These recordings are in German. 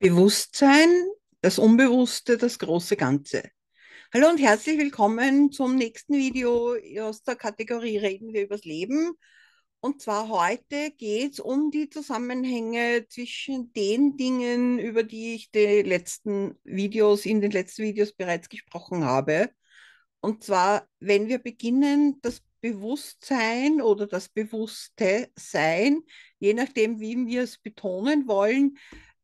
Bewusstsein, das Unbewusste, das große Ganze. Hallo und herzlich willkommen zum nächsten Video aus der Kategorie Reden wir übers Leben. Und zwar heute geht es um die Zusammenhänge zwischen den Dingen, über die ich die letzten Videos, in den letzten Videos bereits gesprochen habe. Und zwar, wenn wir beginnen, das Bewusstsein oder das bewusste Sein, je nachdem, wie wir es betonen wollen,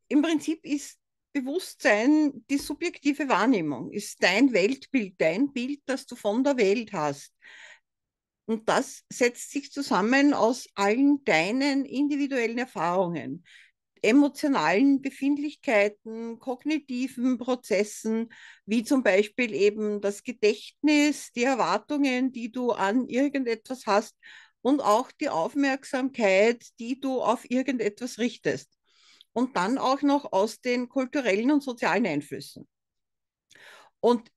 im Prinzip ist Bewusstsein die subjektive Wahrnehmung, ist dein Weltbild, dein Bild, das du von der Welt hast. Und das setzt sich zusammen aus allen deinen individuellen Erfahrungen, emotionalen Befindlichkeiten, kognitiven Prozessen, wie zum Beispiel eben das Gedächtnis, die Erwartungen, die du an irgendetwas hast und auch die Aufmerksamkeit, die du auf irgendetwas richtest und dann auch noch aus den kulturellen und sozialen Einflüssen. Und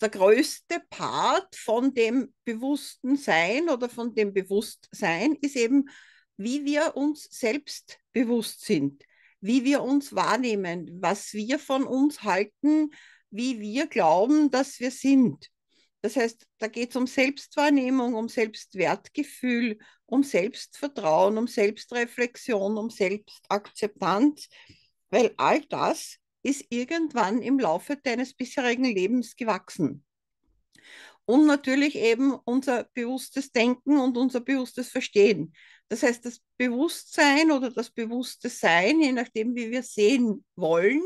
der größte Part von dem bewussten Sein oder von dem Bewusstsein ist eben, wie wir uns selbst bewusst sind, wie wir uns wahrnehmen, was wir von uns halten, wie wir glauben, dass wir sind. Das heißt, da geht es um Selbstwahrnehmung, um Selbstwertgefühl, um Selbstvertrauen, um Selbstreflexion, um Selbstakzeptanz, weil all das ist irgendwann im Laufe deines bisherigen Lebens gewachsen. Und natürlich eben unser bewusstes Denken und unser bewusstes Verstehen. Das heißt, das Bewusstsein oder das bewusste Sein, je nachdem, wie wir sehen wollen,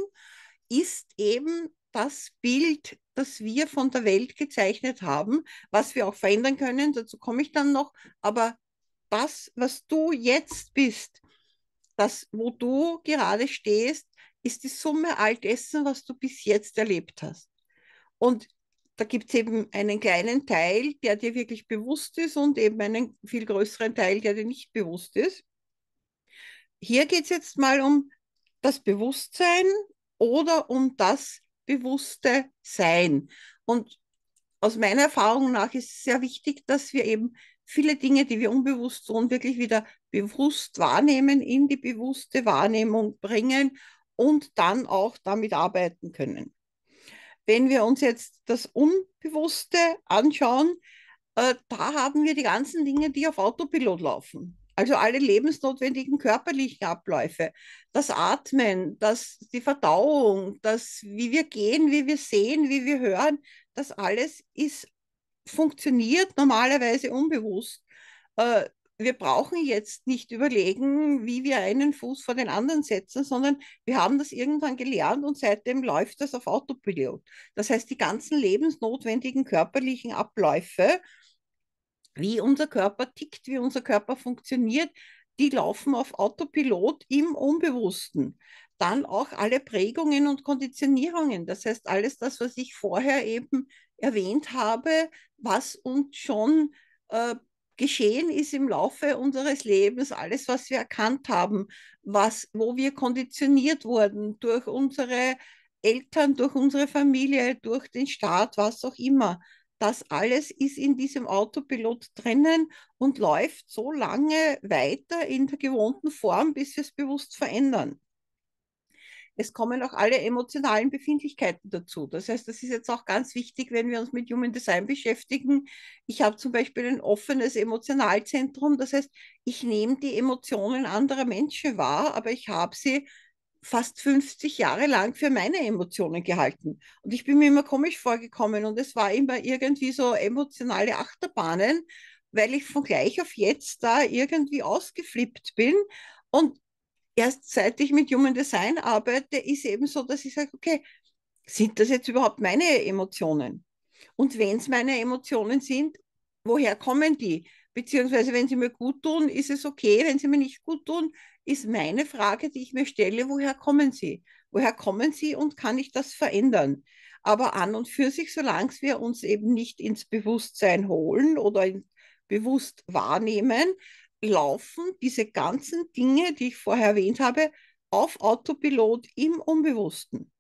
ist eben das Bild, das wir von der Welt gezeichnet haben, was wir auch verändern können, dazu komme ich dann noch, aber das, was du jetzt bist, das, wo du gerade stehst, ist die Summe all dessen, was du bis jetzt erlebt hast. Und da gibt es eben einen kleinen Teil, der dir wirklich bewusst ist und eben einen viel größeren Teil, der dir nicht bewusst ist. Hier geht es jetzt mal um das Bewusstsein oder um das, bewusste Sein. Und aus meiner Erfahrung nach ist es sehr wichtig, dass wir eben viele Dinge, die wir unbewusst tun, wirklich wieder bewusst wahrnehmen, in die bewusste Wahrnehmung bringen und dann auch damit arbeiten können. Wenn wir uns jetzt das Unbewusste anschauen, äh, da haben wir die ganzen Dinge, die auf Autopilot laufen. Also alle lebensnotwendigen körperlichen Abläufe, das Atmen, das, die Verdauung, das, wie wir gehen, wie wir sehen, wie wir hören, das alles ist, funktioniert normalerweise unbewusst. Äh, wir brauchen jetzt nicht überlegen, wie wir einen Fuß vor den anderen setzen, sondern wir haben das irgendwann gelernt und seitdem läuft das auf Autopilot. Das heißt, die ganzen lebensnotwendigen körperlichen Abläufe wie unser Körper tickt, wie unser Körper funktioniert, die laufen auf Autopilot im Unbewussten. Dann auch alle Prägungen und Konditionierungen, das heißt alles das, was ich vorher eben erwähnt habe, was uns schon äh, geschehen ist im Laufe unseres Lebens, alles, was wir erkannt haben, was, wo wir konditioniert wurden durch unsere Eltern, durch unsere Familie, durch den Staat, was auch immer das alles ist in diesem Autopilot drinnen und läuft so lange weiter in der gewohnten Form, bis wir es bewusst verändern. Es kommen auch alle emotionalen Befindlichkeiten dazu. Das heißt, das ist jetzt auch ganz wichtig, wenn wir uns mit Human Design beschäftigen. Ich habe zum Beispiel ein offenes Emotionalzentrum. Das heißt, ich nehme die Emotionen anderer Menschen wahr, aber ich habe sie fast 50 Jahre lang für meine Emotionen gehalten. Und ich bin mir immer komisch vorgekommen und es war immer irgendwie so emotionale Achterbahnen, weil ich von gleich auf jetzt da irgendwie ausgeflippt bin. Und erst seit ich mit Human Design arbeite, ist eben so, dass ich sage, okay, sind das jetzt überhaupt meine Emotionen? Und wenn es meine Emotionen sind, woher kommen die? Beziehungsweise, wenn sie mir gut tun, ist es okay. Wenn sie mir nicht gut tun, ist meine Frage, die ich mir stelle, woher kommen sie? Woher kommen sie und kann ich das verändern? Aber an und für sich, solange wir uns eben nicht ins Bewusstsein holen oder bewusst wahrnehmen, laufen diese ganzen Dinge, die ich vorher erwähnt habe, auf Autopilot im Unbewussten.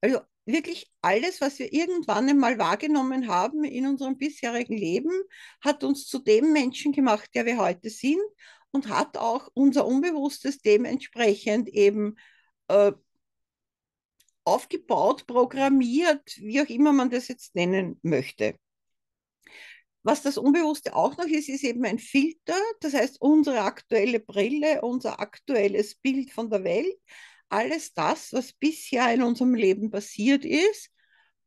Also wirklich alles, was wir irgendwann einmal wahrgenommen haben in unserem bisherigen Leben, hat uns zu dem Menschen gemacht, der wir heute sind und hat auch unser Unbewusstes dementsprechend eben äh, aufgebaut, programmiert, wie auch immer man das jetzt nennen möchte. Was das Unbewusste auch noch ist, ist eben ein Filter, das heißt unsere aktuelle Brille, unser aktuelles Bild von der Welt, alles das, was bisher in unserem Leben passiert ist,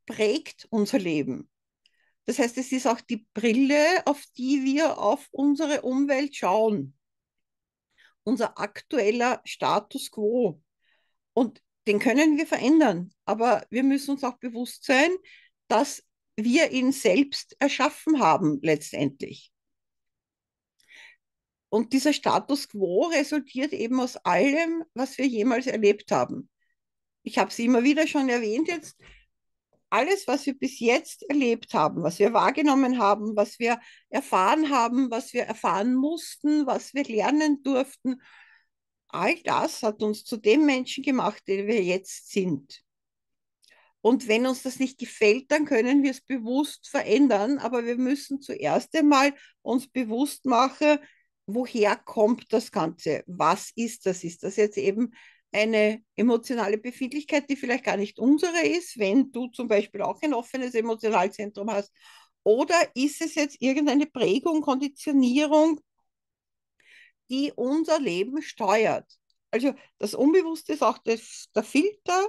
prägt unser Leben. Das heißt, es ist auch die Brille, auf die wir auf unsere Umwelt schauen unser aktueller Status quo. Und den können wir verändern. Aber wir müssen uns auch bewusst sein, dass wir ihn selbst erschaffen haben letztendlich. Und dieser Status quo resultiert eben aus allem, was wir jemals erlebt haben. Ich habe es immer wieder schon erwähnt jetzt, alles, was wir bis jetzt erlebt haben, was wir wahrgenommen haben, was wir erfahren haben, was wir erfahren mussten, was wir lernen durften, all das hat uns zu dem Menschen gemacht, den wir jetzt sind. Und wenn uns das nicht gefällt, dann können wir es bewusst verändern, aber wir müssen zuerst einmal uns bewusst machen, woher kommt das Ganze? Was ist das? Ist das jetzt eben eine emotionale Befindlichkeit, die vielleicht gar nicht unsere ist, wenn du zum Beispiel auch ein offenes Emotionalzentrum hast? Oder ist es jetzt irgendeine Prägung, Konditionierung, die unser Leben steuert? Also das Unbewusste ist auch das, der Filter,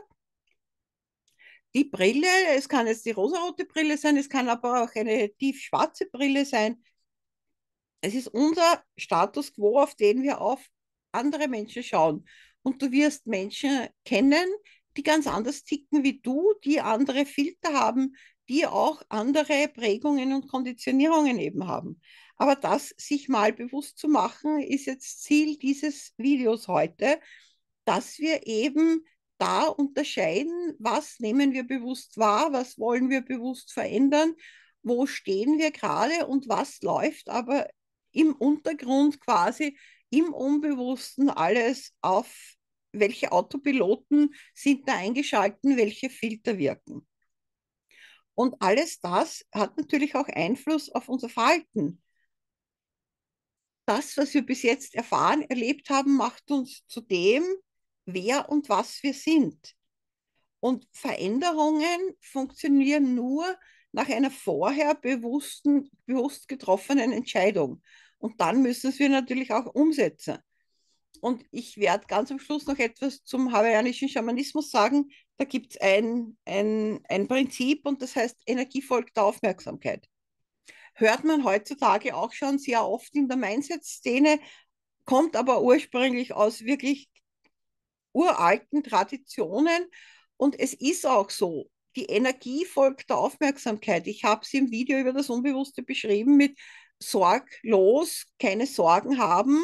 die Brille, es kann jetzt die rosarote Brille sein, es kann aber auch eine tiefschwarze Brille sein. Es ist unser Status quo, auf den wir auf andere Menschen schauen und du wirst Menschen kennen, die ganz anders ticken wie du, die andere Filter haben, die auch andere Prägungen und Konditionierungen eben haben. Aber das sich mal bewusst zu machen, ist jetzt Ziel dieses Videos heute, dass wir eben da unterscheiden, was nehmen wir bewusst wahr, was wollen wir bewusst verändern, wo stehen wir gerade und was läuft aber im Untergrund quasi im Unbewussten alles auf, welche Autopiloten sind da eingeschalten, welche Filter wirken. Und alles das hat natürlich auch Einfluss auf unser Verhalten. Das, was wir bis jetzt erfahren, erlebt haben, macht uns zu dem, wer und was wir sind. Und Veränderungen funktionieren nur nach einer vorher bewussten, bewusst getroffenen Entscheidung. Und dann müssen wir natürlich auch umsetzen. Und ich werde ganz am Schluss noch etwas zum hawaiianischen Schamanismus sagen. Da gibt es ein, ein, ein Prinzip und das heißt, Energie folgt der Aufmerksamkeit. Hört man heutzutage auch schon sehr oft in der Mindset-Szene, kommt aber ursprünglich aus wirklich uralten Traditionen. Und es ist auch so, die Energie folgt der Aufmerksamkeit. Ich habe es im Video über das Unbewusste beschrieben mit sorglos, keine Sorgen haben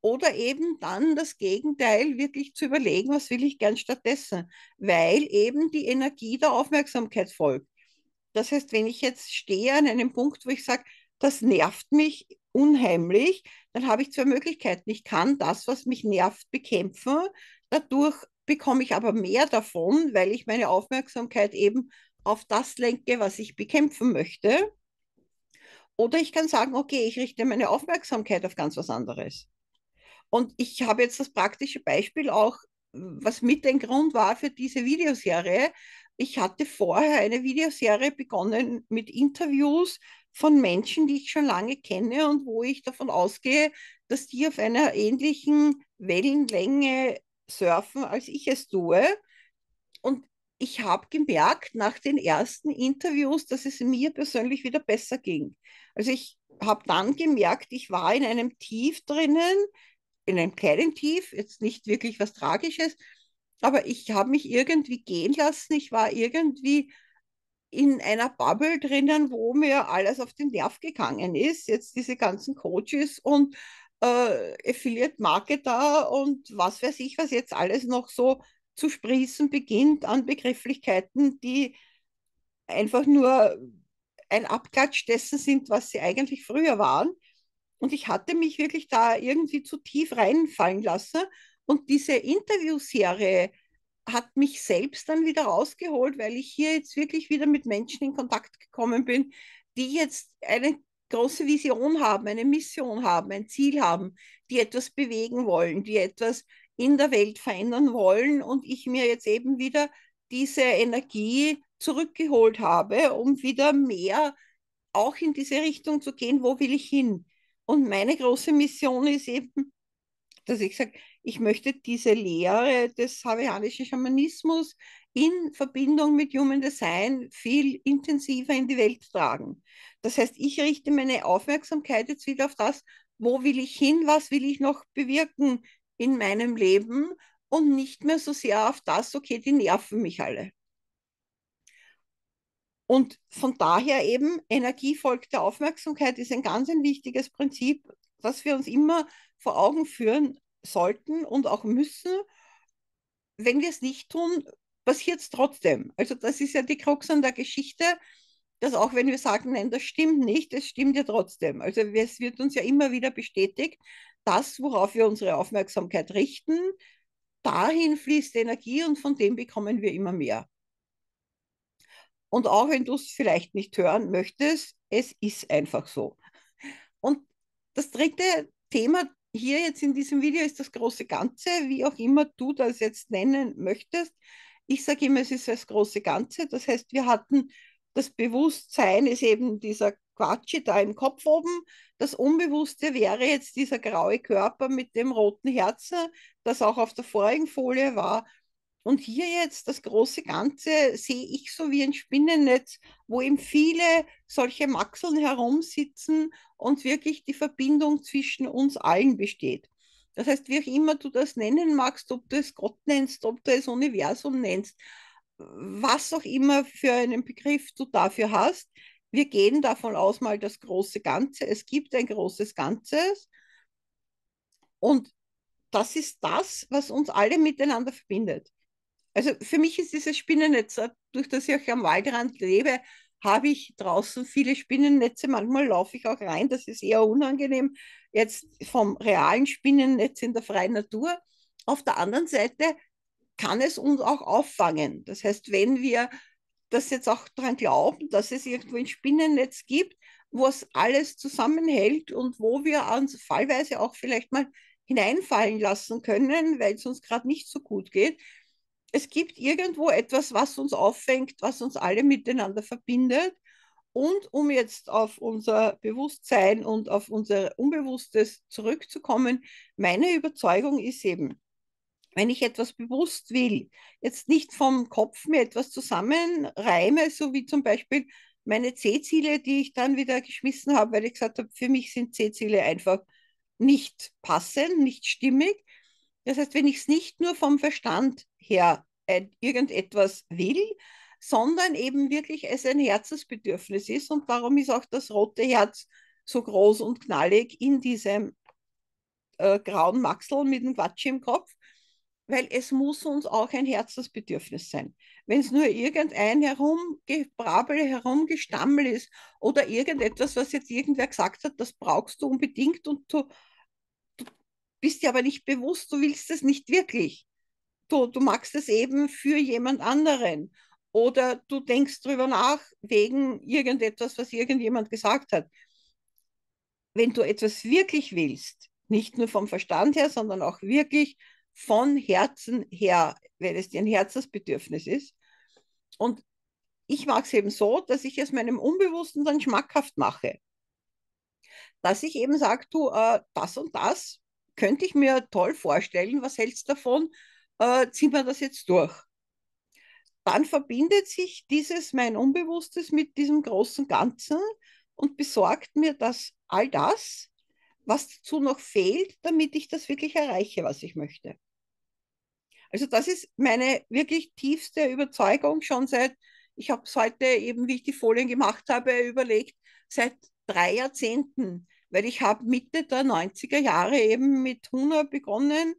oder eben dann das Gegenteil, wirklich zu überlegen, was will ich gern stattdessen, weil eben die Energie der Aufmerksamkeit folgt. Das heißt, wenn ich jetzt stehe an einem Punkt, wo ich sage, das nervt mich unheimlich, dann habe ich zwei Möglichkeiten. Ich kann das, was mich nervt, bekämpfen. Dadurch bekomme ich aber mehr davon, weil ich meine Aufmerksamkeit eben auf das lenke, was ich bekämpfen möchte. Oder ich kann sagen, okay, ich richte meine Aufmerksamkeit auf ganz was anderes. Und ich habe jetzt das praktische Beispiel auch, was mit ein Grund war für diese Videoserie. Ich hatte vorher eine Videoserie begonnen mit Interviews von Menschen, die ich schon lange kenne und wo ich davon ausgehe, dass die auf einer ähnlichen Wellenlänge surfen, als ich es tue. Und ich habe gemerkt nach den ersten Interviews, dass es mir persönlich wieder besser ging. Also ich habe dann gemerkt, ich war in einem Tief drinnen, in einem kleinen Tief, jetzt nicht wirklich was Tragisches, aber ich habe mich irgendwie gehen lassen. Ich war irgendwie in einer Bubble drinnen, wo mir alles auf den Nerv gegangen ist. Jetzt diese ganzen Coaches und äh, Affiliate-Marketer und was weiß ich, was jetzt alles noch so zu sprießen beginnt an Begrifflichkeiten, die einfach nur ein Abklatsch dessen sind, was sie eigentlich früher waren. Und ich hatte mich wirklich da irgendwie zu tief reinfallen lassen. Und diese Interviewserie hat mich selbst dann wieder rausgeholt, weil ich hier jetzt wirklich wieder mit Menschen in Kontakt gekommen bin, die jetzt eine große Vision haben, eine Mission haben, ein Ziel haben, die etwas bewegen wollen, die etwas in der Welt verändern wollen und ich mir jetzt eben wieder diese Energie zurückgeholt habe, um wieder mehr auch in diese Richtung zu gehen, wo will ich hin? Und meine große Mission ist eben, dass ich sage, ich möchte diese Lehre des hawaiianischen Schamanismus in Verbindung mit Human Design viel intensiver in die Welt tragen. Das heißt, ich richte meine Aufmerksamkeit jetzt wieder auf das, wo will ich hin, was will ich noch bewirken in meinem Leben und nicht mehr so sehr auf das, okay, die nerven mich alle. Und von daher eben, Energie folgt der Aufmerksamkeit ist ein ganz ein wichtiges Prinzip, das wir uns immer vor Augen führen sollten und auch müssen. Wenn wir es nicht tun, passiert es trotzdem. Also das ist ja die Krux an der Geschichte, dass auch wenn wir sagen, nein, das stimmt nicht, es stimmt ja trotzdem. Also es wird uns ja immer wieder bestätigt, das, worauf wir unsere Aufmerksamkeit richten, dahin fließt Energie und von dem bekommen wir immer mehr. Und auch wenn du es vielleicht nicht hören möchtest, es ist einfach so. Und das dritte Thema hier jetzt in diesem Video ist das große Ganze, wie auch immer du das jetzt nennen möchtest. Ich sage immer, es ist das große Ganze. Das heißt, wir hatten das Bewusstsein, ist eben dieser Quatsche da im Kopf oben. Das Unbewusste wäre jetzt dieser graue Körper mit dem roten Herzen, äh, das auch auf der vorigen Folie war. Und hier jetzt das große Ganze sehe ich so wie ein Spinnennetz, wo eben viele solche Maxeln herumsitzen und wirklich die Verbindung zwischen uns allen besteht. Das heißt, wie auch immer du das nennen magst, ob du es Gott nennst, ob du es Universum nennst, was auch immer für einen Begriff du dafür hast, wir gehen davon aus, mal das große Ganze. Es gibt ein großes Ganzes. Und das ist das, was uns alle miteinander verbindet. Also für mich ist dieses Spinnennetz, durch das ich auch am Waldrand lebe, habe ich draußen viele Spinnennetze. Manchmal laufe ich auch rein, das ist eher unangenehm, jetzt vom realen Spinnennetz in der freien Natur. Auf der anderen Seite kann es uns auch auffangen. Das heißt, wenn wir das jetzt auch daran glauben, dass es irgendwo ein Spinnennetz gibt, wo es alles zusammenhält und wo wir uns fallweise auch vielleicht mal hineinfallen lassen können, weil es uns gerade nicht so gut geht. Es gibt irgendwo etwas, was uns auffängt, was uns alle miteinander verbindet. Und um jetzt auf unser Bewusstsein und auf unser Unbewusstes zurückzukommen, meine Überzeugung ist eben, wenn ich etwas bewusst will, jetzt nicht vom Kopf mir etwas zusammenreime, so wie zum Beispiel meine C-Ziele, die ich dann wieder geschmissen habe, weil ich gesagt habe, für mich sind C-Ziele einfach nicht passend, nicht stimmig. Das heißt, wenn ich es nicht nur vom Verstand her äh, irgendetwas will, sondern eben wirklich es ein Herzensbedürfnis ist und darum ist auch das rote Herz so groß und knallig in diesem äh, grauen Maxel mit dem Quatsch im Kopf weil es muss uns auch ein Herzensbedürfnis sein. Wenn es nur irgendein herumgebrabbel, herumgestammel ist oder irgendetwas, was jetzt irgendwer gesagt hat, das brauchst du unbedingt und du, du bist dir aber nicht bewusst, du willst es nicht wirklich. Du, du magst es eben für jemand anderen oder du denkst drüber nach wegen irgendetwas, was irgendjemand gesagt hat. Wenn du etwas wirklich willst, nicht nur vom Verstand her, sondern auch wirklich von Herzen her, wenn es dir ein Herzensbedürfnis ist. Und ich mag es eben so, dass ich es meinem Unbewussten dann schmackhaft mache. Dass ich eben sage, du, äh, das und das könnte ich mir toll vorstellen, was hältst du davon, äh, ziehen wir das jetzt durch. Dann verbindet sich dieses mein Unbewusstes mit diesem großen Ganzen und besorgt mir, dass all das, was dazu noch fehlt, damit ich das wirklich erreiche, was ich möchte. Also das ist meine wirklich tiefste Überzeugung schon seit, ich habe es heute eben, wie ich die Folien gemacht habe, überlegt, seit drei Jahrzehnten, weil ich habe Mitte der 90er Jahre eben mit Huna begonnen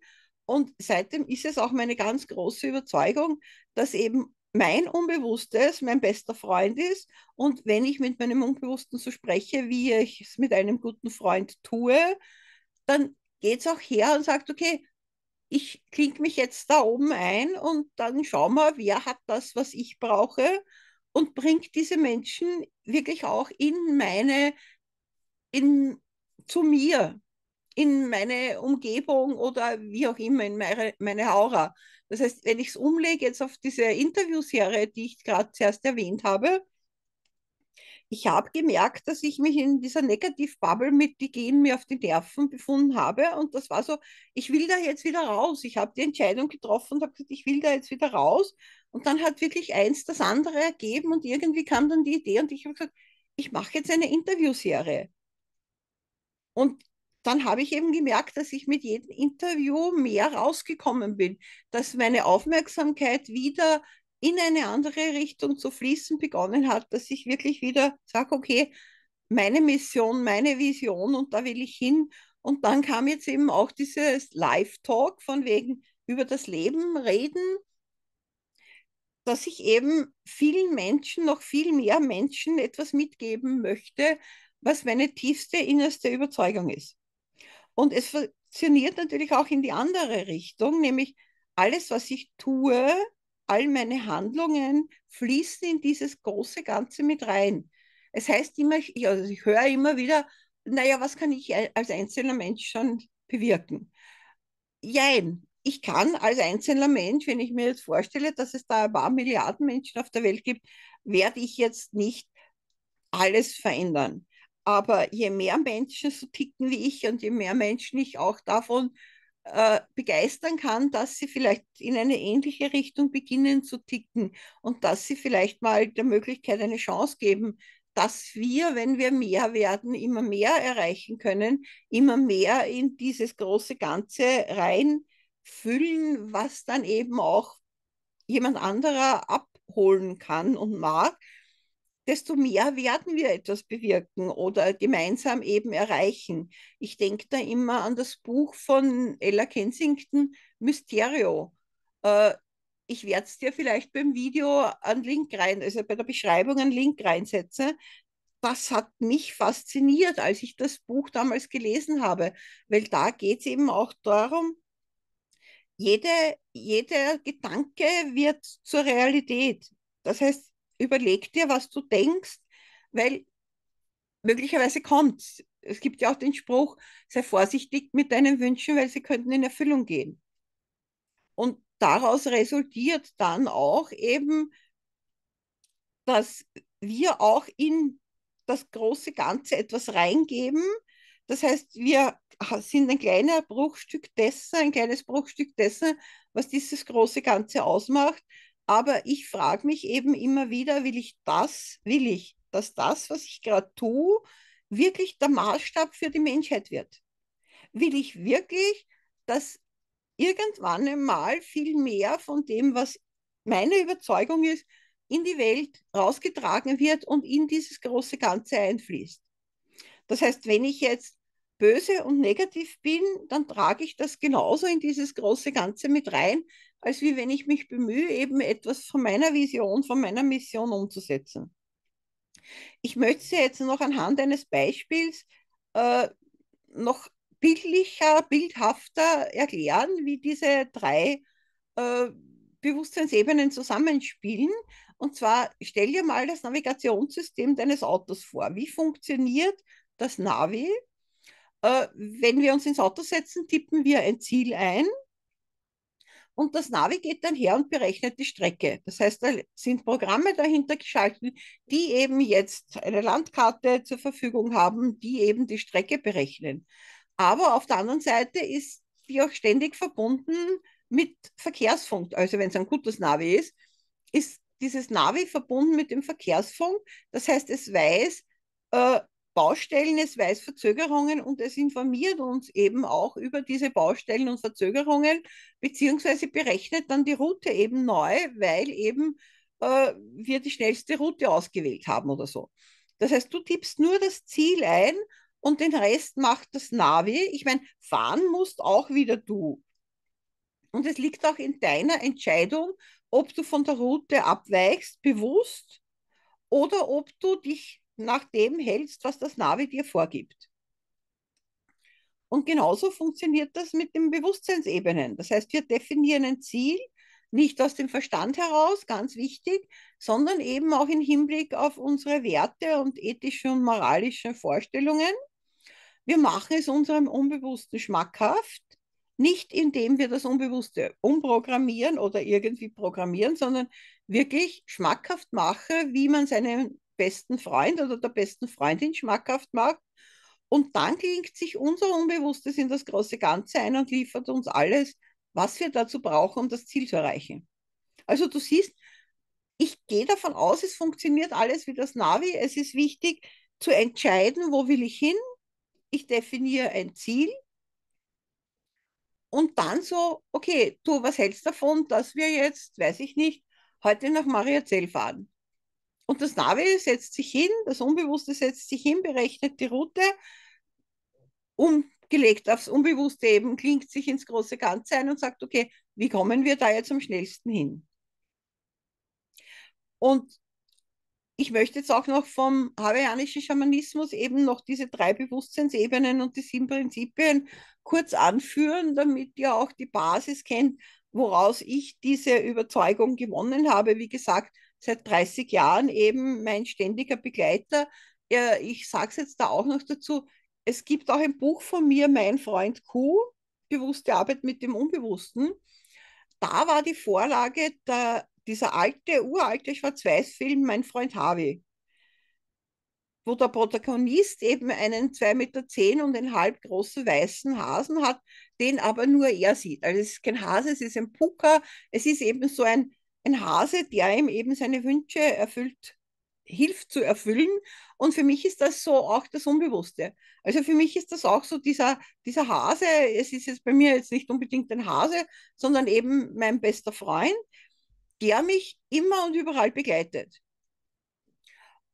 und seitdem ist es auch meine ganz große Überzeugung, dass eben mein Unbewusstes mein bester Freund ist. Und wenn ich mit meinem Unbewussten so spreche, wie ich es mit einem guten Freund tue, dann geht es auch her und sagt, okay, ich klinge mich jetzt da oben ein und dann schauen wir, wer hat das, was ich brauche und bringt diese Menschen wirklich auch in meine, in, zu mir, in meine Umgebung oder wie auch immer, in meine, meine Aura. Das heißt, wenn ich es umlege jetzt auf diese Interviewserie, die ich gerade zuerst erwähnt habe, ich habe gemerkt, dass ich mich in dieser Negativbubble mit, die gehen mir auf die Nerven befunden habe. Und das war so, ich will da jetzt wieder raus. Ich habe die Entscheidung getroffen und habe gesagt, ich will da jetzt wieder raus. Und dann hat wirklich eins das andere ergeben und irgendwie kam dann die Idee und ich habe gesagt, ich mache jetzt eine Interviewserie. Und dann habe ich eben gemerkt, dass ich mit jedem Interview mehr rausgekommen bin, dass meine Aufmerksamkeit wieder in eine andere Richtung zu fließen begonnen hat, dass ich wirklich wieder sage, okay, meine Mission, meine Vision und da will ich hin. Und dann kam jetzt eben auch dieses Live-Talk von wegen über das Leben reden, dass ich eben vielen Menschen, noch viel mehr Menschen etwas mitgeben möchte, was meine tiefste, innerste Überzeugung ist. Und es funktioniert natürlich auch in die andere Richtung, nämlich alles, was ich tue, all meine Handlungen fließen in dieses große Ganze mit rein. Es heißt immer, ich, also ich höre immer wieder, naja, was kann ich als einzelner Mensch schon bewirken? Jein, ich kann als einzelner Mensch, wenn ich mir jetzt vorstelle, dass es da ein paar Milliarden Menschen auf der Welt gibt, werde ich jetzt nicht alles verändern. Aber je mehr Menschen so ticken wie ich und je mehr Menschen ich auch davon äh, begeistern kann, dass sie vielleicht in eine ähnliche Richtung beginnen zu ticken und dass sie vielleicht mal der Möglichkeit eine Chance geben, dass wir, wenn wir mehr werden, immer mehr erreichen können, immer mehr in dieses große Ganze reinfüllen, was dann eben auch jemand anderer abholen kann und mag desto mehr werden wir etwas bewirken oder gemeinsam eben erreichen. Ich denke da immer an das Buch von Ella Kensington, Mysterio. Äh, ich werde es dir vielleicht beim Video einen Link rein, also bei der Beschreibung einen Link reinsetzen. Das hat mich fasziniert, als ich das Buch damals gelesen habe, weil da geht es eben auch darum, jede, jeder Gedanke wird zur Realität. Das heißt, überleg dir, was du denkst, weil möglicherweise kommt es. Es gibt ja auch den Spruch, sei vorsichtig mit deinen Wünschen, weil sie könnten in Erfüllung gehen. Und daraus resultiert dann auch eben, dass wir auch in das große Ganze etwas reingeben. Das heißt, wir sind ein kleiner Bruchstück dessen, ein kleines Bruchstück dessen, was dieses große Ganze ausmacht. Aber ich frage mich eben immer wieder, will ich das, will ich, dass das, was ich gerade tue, wirklich der Maßstab für die Menschheit wird? Will ich wirklich, dass irgendwann einmal viel mehr von dem, was meine Überzeugung ist, in die Welt rausgetragen wird und in dieses große Ganze einfließt. Das heißt, wenn ich jetzt böse und negativ bin, dann trage ich das genauso in dieses große Ganze mit rein, als wie wenn ich mich bemühe, eben etwas von meiner Vision, von meiner Mission umzusetzen. Ich möchte Sie jetzt noch anhand eines Beispiels äh, noch bildlicher, bildhafter erklären, wie diese drei äh, Bewusstseinsebenen zusammenspielen. Und zwar stell dir mal das Navigationssystem deines Autos vor. Wie funktioniert das Navi? Äh, wenn wir uns ins Auto setzen, tippen wir ein Ziel ein und das Navi geht dann her und berechnet die Strecke. Das heißt, da sind Programme dahinter geschaltet, die eben jetzt eine Landkarte zur Verfügung haben, die eben die Strecke berechnen. Aber auf der anderen Seite ist die auch ständig verbunden mit Verkehrsfunk. Also wenn es ein gutes Navi ist, ist dieses Navi verbunden mit dem Verkehrsfunk. Das heißt, es weiß, äh, Baustellen, es weiß Verzögerungen und es informiert uns eben auch über diese Baustellen und Verzögerungen, beziehungsweise berechnet dann die Route eben neu, weil eben äh, wir die schnellste Route ausgewählt haben oder so. Das heißt, du tippst nur das Ziel ein und den Rest macht das Navi. Ich meine, fahren musst auch wieder du. Und es liegt auch in deiner Entscheidung, ob du von der Route abweichst, bewusst, oder ob du dich nach dem hältst, was das Navi dir vorgibt. Und genauso funktioniert das mit den Bewusstseinsebenen. Das heißt, wir definieren ein Ziel nicht aus dem Verstand heraus, ganz wichtig, sondern eben auch im Hinblick auf unsere Werte und ethische und moralische Vorstellungen. Wir machen es unserem Unbewussten schmackhaft, nicht indem wir das Unbewusste umprogrammieren oder irgendwie programmieren, sondern wirklich schmackhaft machen, wie man seinem besten Freund oder der besten Freundin schmackhaft macht. Und dann klingt sich unser Unbewusstes in das große Ganze ein und liefert uns alles, was wir dazu brauchen, um das Ziel zu erreichen. Also du siehst, ich gehe davon aus, es funktioniert alles wie das Navi. Es ist wichtig zu entscheiden, wo will ich hin. Ich definiere ein Ziel, und dann so, okay, du, was hältst davon, dass wir jetzt, weiß ich nicht, heute nach Mariazell fahren? Und das Navi setzt sich hin, das Unbewusste setzt sich hin, berechnet die Route, umgelegt aufs Unbewusste eben, klingt sich ins große Ganze ein und sagt, okay, wie kommen wir da jetzt am schnellsten hin? Und ich möchte jetzt auch noch vom hawaiianischen Schamanismus eben noch diese drei Bewusstseinsebenen und die sieben Prinzipien kurz anführen, damit ihr auch die Basis kennt, woraus ich diese Überzeugung gewonnen habe. Wie gesagt, seit 30 Jahren eben mein ständiger Begleiter. Ich sage es jetzt da auch noch dazu, es gibt auch ein Buch von mir, Mein Freund Kuh, bewusste Arbeit mit dem Unbewussten. Da war die Vorlage der, dieser alte, uralte Schwarz-Weiß-Film Mein Freund Harvey, wo der Protagonist eben einen 2,10 Meter zehn und einen halb großen weißen Hasen hat, den aber nur er sieht. Also es ist kein Hase, es ist ein Pucker, es ist eben so ein ein Hase, der ihm eben seine Wünsche erfüllt, hilft zu erfüllen. Und für mich ist das so auch das Unbewusste. Also für mich ist das auch so dieser, dieser Hase, es ist jetzt bei mir jetzt nicht unbedingt ein Hase, sondern eben mein bester Freund, der mich immer und überall begleitet.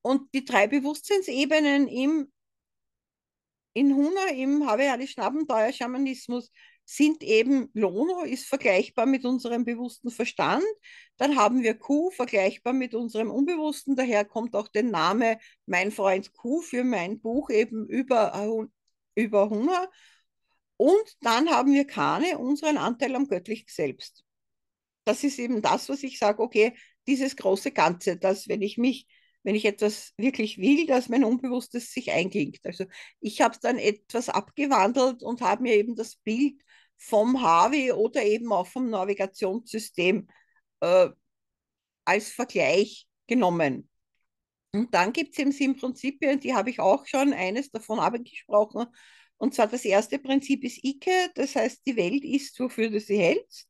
Und die drei Bewusstseinsebenen im in Huna, im Hawaiianisch Abenteuer-Schamanismus sind eben Lono ist vergleichbar mit unserem bewussten Verstand. Dann haben wir Kuh vergleichbar mit unserem Unbewussten. Daher kommt auch der Name Mein Freund Kuh für mein Buch eben über, äh, über Hunger. Und dann haben wir Kane, unseren Anteil am göttlichen Selbst. Das ist eben das, was ich sage, okay, dieses große Ganze, dass wenn ich mich wenn ich etwas wirklich will, dass mein Unbewusstes sich einklingt. Also ich habe es dann etwas abgewandelt und habe mir eben das Bild vom Harvey oder eben auch vom Navigationssystem äh, als Vergleich genommen. Und dann gibt es eben sieben Prinzipien, die habe ich auch schon eines davon abgesprochen. Und zwar das erste Prinzip ist Ike, das heißt, die Welt ist, wofür du sie hältst.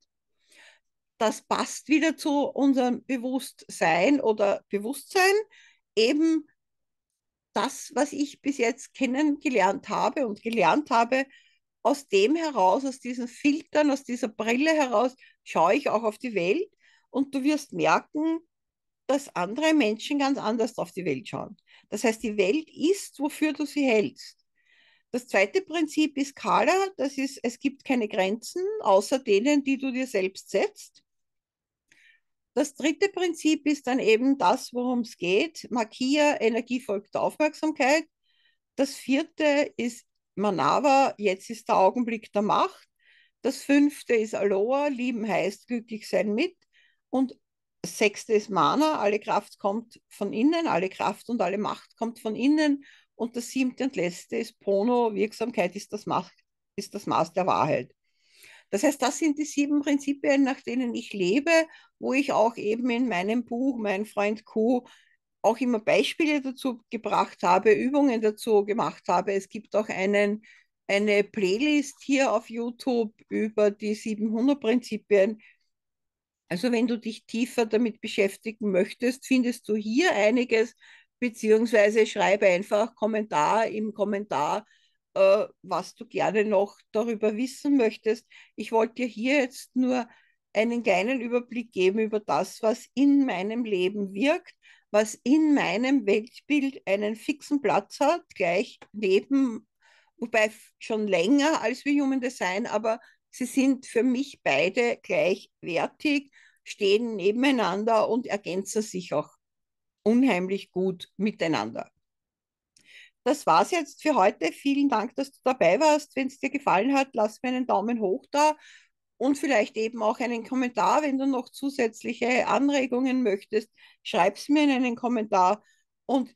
Das passt wieder zu unserem Bewusstsein oder Bewusstsein. Eben das, was ich bis jetzt kennengelernt habe und gelernt habe, aus dem heraus, aus diesen Filtern, aus dieser Brille heraus, schaue ich auch auf die Welt und du wirst merken, dass andere Menschen ganz anders auf die Welt schauen. Das heißt, die Welt ist, wofür du sie hältst. Das zweite Prinzip ist Kala, das ist, es gibt keine Grenzen außer denen, die du dir selbst setzt. Das dritte Prinzip ist dann eben das, worum es geht. Markier, Energie folgt Aufmerksamkeit. Das vierte ist Manava, jetzt ist der Augenblick der Macht. Das fünfte ist Aloha, lieben heißt glücklich sein mit. Und das sechste ist Mana, alle Kraft kommt von innen, alle Kraft und alle Macht kommt von innen. Und das siebte und letzte ist Pono, Wirksamkeit ist das, Macht, ist das Maß der Wahrheit. Das heißt, das sind die sieben Prinzipien, nach denen ich lebe, wo ich auch eben in meinem Buch, mein Freund Q, auch immer Beispiele dazu gebracht habe, Übungen dazu gemacht habe. Es gibt auch einen, eine Playlist hier auf YouTube über die 700 Prinzipien. Also wenn du dich tiefer damit beschäftigen möchtest, findest du hier einiges, beziehungsweise schreibe einfach Kommentar im Kommentar, äh, was du gerne noch darüber wissen möchtest. Ich wollte dir hier jetzt nur einen kleinen Überblick geben über das, was in meinem Leben wirkt, was in meinem Weltbild einen fixen Platz hat, gleich neben, wobei schon länger als wie Human Design, aber sie sind für mich beide gleichwertig, stehen nebeneinander und ergänzen sich auch unheimlich gut miteinander. Das war's jetzt für heute. Vielen Dank, dass du dabei warst. Wenn es dir gefallen hat, lass mir einen Daumen hoch da und vielleicht eben auch einen Kommentar, wenn du noch zusätzliche Anregungen möchtest, schreib es mir in einen Kommentar und